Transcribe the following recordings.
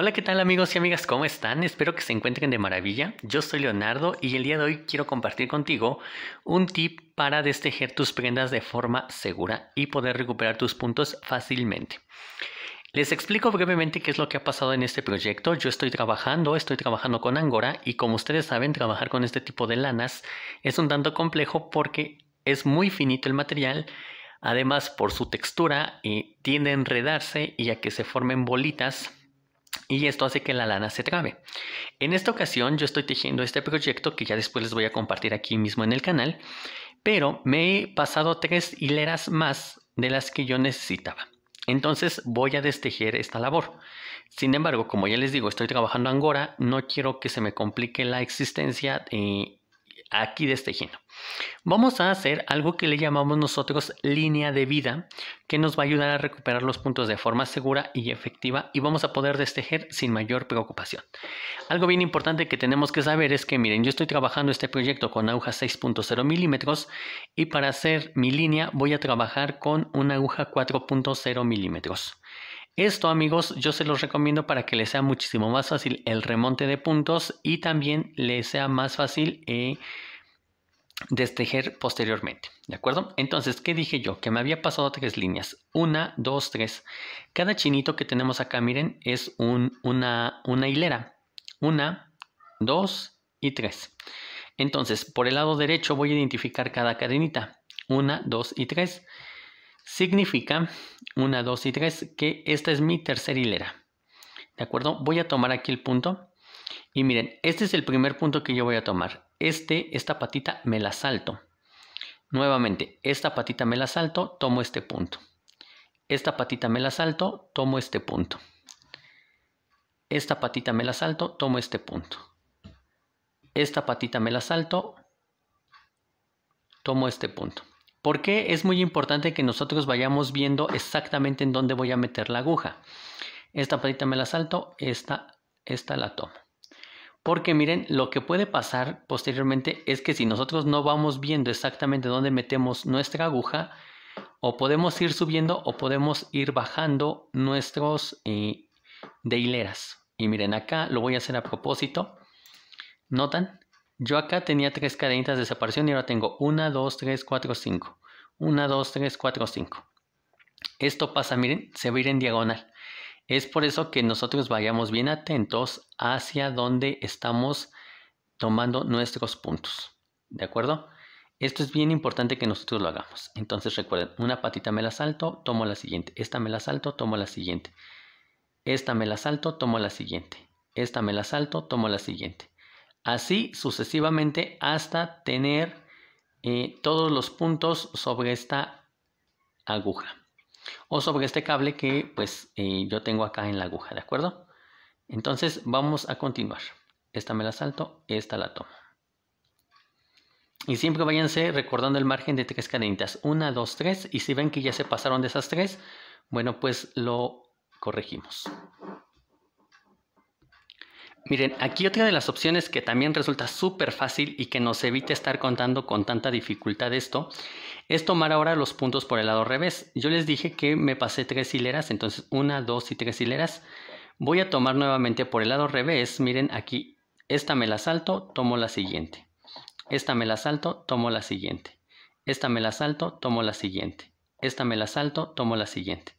Hola, ¿qué tal amigos y amigas? ¿Cómo están? Espero que se encuentren de maravilla. Yo soy Leonardo y el día de hoy quiero compartir contigo un tip para destejer tus prendas de forma segura y poder recuperar tus puntos fácilmente. Les explico brevemente qué es lo que ha pasado en este proyecto. Yo estoy trabajando, estoy trabajando con Angora y como ustedes saben, trabajar con este tipo de lanas es un tanto complejo porque es muy finito el material. Además, por su textura, y eh, tiende a enredarse y a que se formen bolitas y esto hace que la lana se trabe. En esta ocasión yo estoy tejiendo este proyecto que ya después les voy a compartir aquí mismo en el canal, pero me he pasado tres hileras más de las que yo necesitaba. Entonces voy a destejer esta labor. Sin embargo, como ya les digo, estoy trabajando angora, no quiero que se me complique la existencia de aquí destejiendo. Vamos a hacer algo que le llamamos nosotros línea de vida, que nos va a ayudar a recuperar los puntos de forma segura y efectiva y vamos a poder destejer sin mayor preocupación. Algo bien importante que tenemos que saber es que, miren, yo estoy trabajando este proyecto con aguja 6.0 milímetros y para hacer mi línea voy a trabajar con una aguja 4.0 milímetros. Esto amigos yo se los recomiendo para que les sea muchísimo más fácil el remonte de puntos y también les sea más fácil eh, destejer posteriormente. ¿De acuerdo? Entonces, ¿qué dije yo? Que me había pasado tres líneas. Una, dos, tres. Cada chinito que tenemos acá, miren, es una, una hilera. Una, dos y tres. Entonces, por el lado derecho voy a identificar cada cadenita. Una, dos y tres significa una, 2 y 3 que esta es mi tercera hilera. ¿De acuerdo? Voy a tomar aquí el punto. Y miren, este es el primer punto que yo voy a tomar. Este, esta patita me la salto. Nuevamente, esta patita me la salto, tomo este punto. Esta patita me la salto, tomo este punto. Esta patita me la salto, tomo este punto. Esta patita me la salto, tomo este punto. ¿Por qué es muy importante que nosotros vayamos viendo exactamente en dónde voy a meter la aguja? Esta patita me la salto, esta, esta la tomo. Porque miren, lo que puede pasar posteriormente es que si nosotros no vamos viendo exactamente dónde metemos nuestra aguja, o podemos ir subiendo o podemos ir bajando nuestros eh, de hileras. Y miren acá, lo voy a hacer a propósito. ¿Notan? Yo acá tenía tres cadenitas de separación y ahora tengo una dos tres cuatro 5. 1, dos tres cuatro 5. Esto pasa, miren, se va a ir en diagonal. Es por eso que nosotros vayamos bien atentos hacia donde estamos tomando nuestros puntos. ¿De acuerdo? Esto es bien importante que nosotros lo hagamos. Entonces recuerden, una patita me la salto, tomo la siguiente. Esta me la salto, tomo la siguiente. Esta me la salto, tomo la siguiente. Esta me la salto, tomo la siguiente así sucesivamente hasta tener eh, todos los puntos sobre esta aguja o sobre este cable que pues eh, yo tengo acá en la aguja, ¿de acuerdo? Entonces vamos a continuar. Esta me la salto, esta la tomo. Y siempre váyanse recordando el margen de tres cadenitas. Una, dos, tres. Y si ven que ya se pasaron de esas tres, bueno, pues lo corregimos. Miren, aquí otra de las opciones que también resulta súper fácil y que nos evita estar contando con tanta dificultad esto, es tomar ahora los puntos por el lado revés. Yo les dije que me pasé tres hileras, entonces una, dos y tres hileras. Voy a tomar nuevamente por el lado revés, miren aquí, esta me la salto, tomo la siguiente. Esta me la salto, tomo la siguiente. Esta me la salto, tomo la siguiente. Esta me la salto, tomo la siguiente.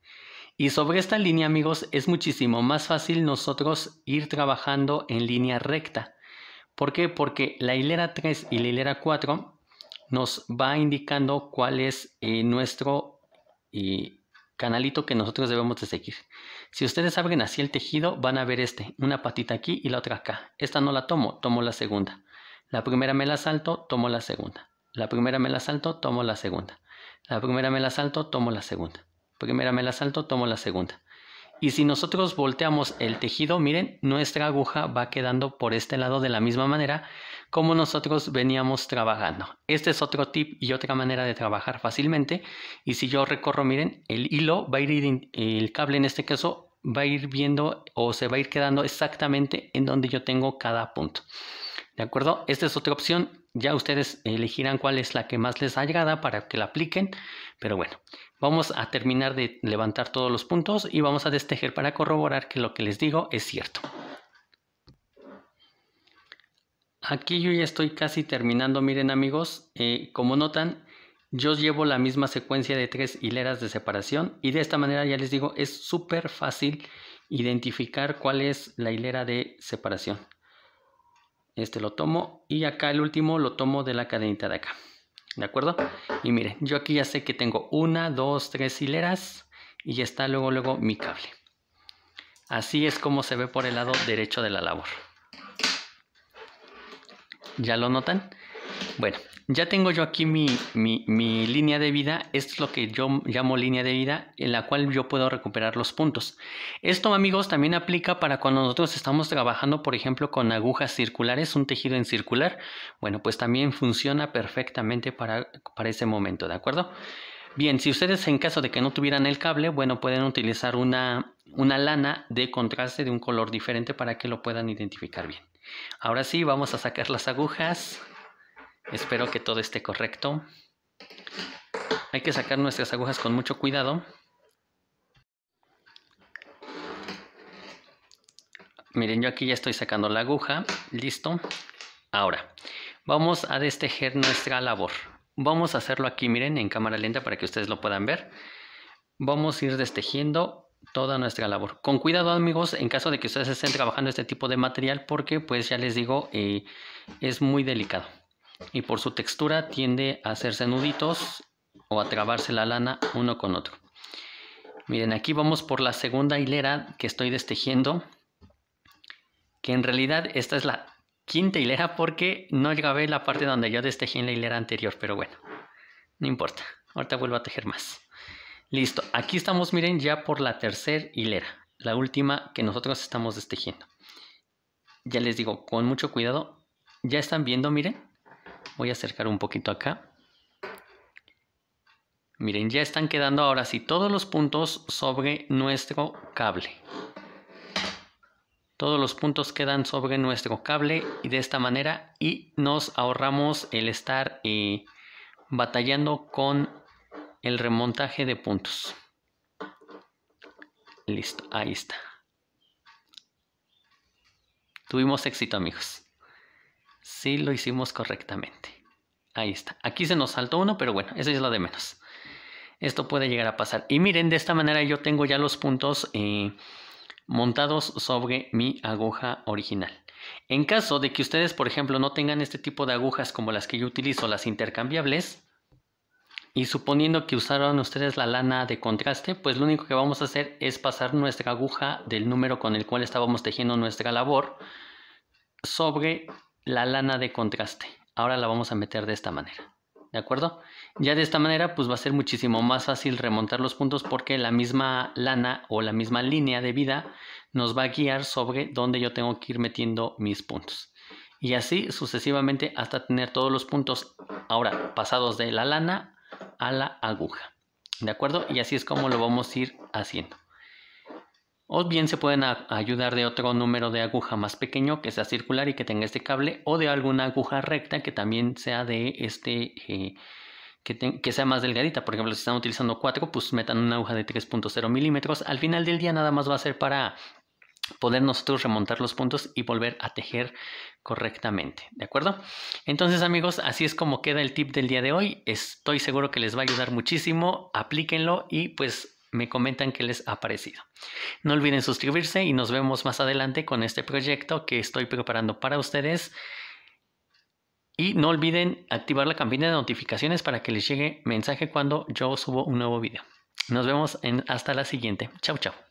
Y sobre esta línea, amigos, es muchísimo más fácil nosotros ir trabajando en línea recta. ¿Por qué? Porque la hilera 3 y la hilera 4 nos va indicando cuál es eh, nuestro canalito que nosotros debemos de seguir. Si ustedes abren así el tejido, van a ver este, una patita aquí y la otra acá. Esta no la tomo, tomo la segunda. La primera me la salto, tomo la segunda. La primera me la salto, tomo la segunda. La primera me la salto, tomo la segunda. Primera me la salto, tomo la segunda. Y si nosotros volteamos el tejido, miren, nuestra aguja va quedando por este lado de la misma manera como nosotros veníamos trabajando. Este es otro tip y otra manera de trabajar fácilmente. Y si yo recorro, miren, el hilo va a ir, el cable en este caso va a ir viendo o se va a ir quedando exactamente en donde yo tengo cada punto. ¿De acuerdo? Esta es otra opción ya ustedes elegirán cuál es la que más les llegado para que la apliquen. Pero bueno, vamos a terminar de levantar todos los puntos y vamos a destejer para corroborar que lo que les digo es cierto. Aquí yo ya estoy casi terminando, miren amigos, eh, como notan, yo llevo la misma secuencia de tres hileras de separación y de esta manera ya les digo, es súper fácil identificar cuál es la hilera de separación. Este lo tomo y acá el último lo tomo de la cadenita de acá. ¿De acuerdo? Y miren, yo aquí ya sé que tengo una, dos, tres hileras y ya está luego, luego mi cable. Así es como se ve por el lado derecho de la labor. ¿Ya lo notan? Bueno, ya tengo yo aquí mi, línea de vida, esto es lo que yo llamo línea de vida, en la cual yo puedo recuperar los puntos. Esto, amigos, también aplica para cuando nosotros estamos trabajando, por ejemplo, con agujas circulares, un tejido en circular. Bueno, pues también funciona perfectamente para, para ese momento, ¿de acuerdo? Bien, si ustedes en caso de que no tuvieran el cable, bueno, pueden utilizar una, una lana de contraste de un color diferente para que lo puedan identificar bien. Ahora sí, vamos a sacar las agujas. Espero que todo esté correcto. Hay que sacar nuestras agujas con mucho cuidado. Miren, yo aquí ya estoy sacando la aguja. Listo. Ahora, vamos a destejer nuestra labor. Vamos a hacerlo aquí, miren, en cámara lenta para que ustedes lo puedan ver. Vamos a ir destejiendo toda nuestra labor. Con cuidado, amigos, en caso de que ustedes estén trabajando este tipo de material, porque, pues ya les digo, eh, es muy delicado y por su textura tiende a hacerse nuditos o a trabarse la lana uno con otro. Miren, aquí vamos por la segunda hilera que estoy destejiendo, que en realidad esta es la quinta hilera porque no grabé la parte donde yo destejé en la hilera anterior, pero bueno, no importa, ahorita vuelvo a tejer más. Listo, aquí estamos, miren, ya por la tercera hilera, la última que nosotros estamos destejiendo. Ya les digo, con mucho cuidado, ya están viendo, miren, Voy a acercar un poquito acá. Miren, ya están quedando ahora sí todos los puntos sobre nuestro cable. Todos los puntos quedan sobre nuestro cable y de esta manera y nos ahorramos el estar eh, batallando con el remontaje de puntos. Listo, ahí está. Tuvimos éxito amigos. Si lo hicimos correctamente. Ahí está. Aquí se nos saltó uno, pero bueno, eso es lo de menos. Esto puede llegar a pasar. Y miren, de esta manera yo tengo ya los puntos eh, montados sobre mi aguja original. En caso de que ustedes, por ejemplo, no tengan este tipo de agujas como las que yo utilizo, las intercambiables, y suponiendo que usaron ustedes la lana de contraste, pues lo único que vamos a hacer es pasar nuestra aguja del número con el cual estábamos tejiendo nuestra labor sobre la lana de contraste. Ahora la vamos a meter de esta manera. ¿De acuerdo? Ya de esta manera pues va a ser muchísimo más fácil remontar los puntos porque la misma lana o la misma línea de vida nos va a guiar sobre dónde yo tengo que ir metiendo mis puntos. Y así sucesivamente hasta tener todos los puntos ahora pasados de la lana a la aguja. ¿De acuerdo? Y así es como lo vamos a ir haciendo. O bien se pueden ayudar de otro número de aguja más pequeño que sea circular y que tenga este cable o de alguna aguja recta que también sea de este... Eh, que, que, sea más delgadita. Por ejemplo, si están utilizando 4, pues metan una aguja de 3.0 milímetros. Al final del día nada más va a ser para poder nosotros remontar los puntos y volver a tejer correctamente, ¿de acuerdo? Entonces amigos, así es como queda el tip del día de hoy. Estoy seguro que les va a ayudar muchísimo, aplíquenlo y pues me comentan qué les ha parecido. No olviden suscribirse y nos vemos más adelante con este proyecto que estoy preparando para ustedes. Y no olviden activar la campana de notificaciones para que les llegue mensaje cuando yo subo un nuevo video. Nos vemos en, hasta la siguiente. Chau, chao.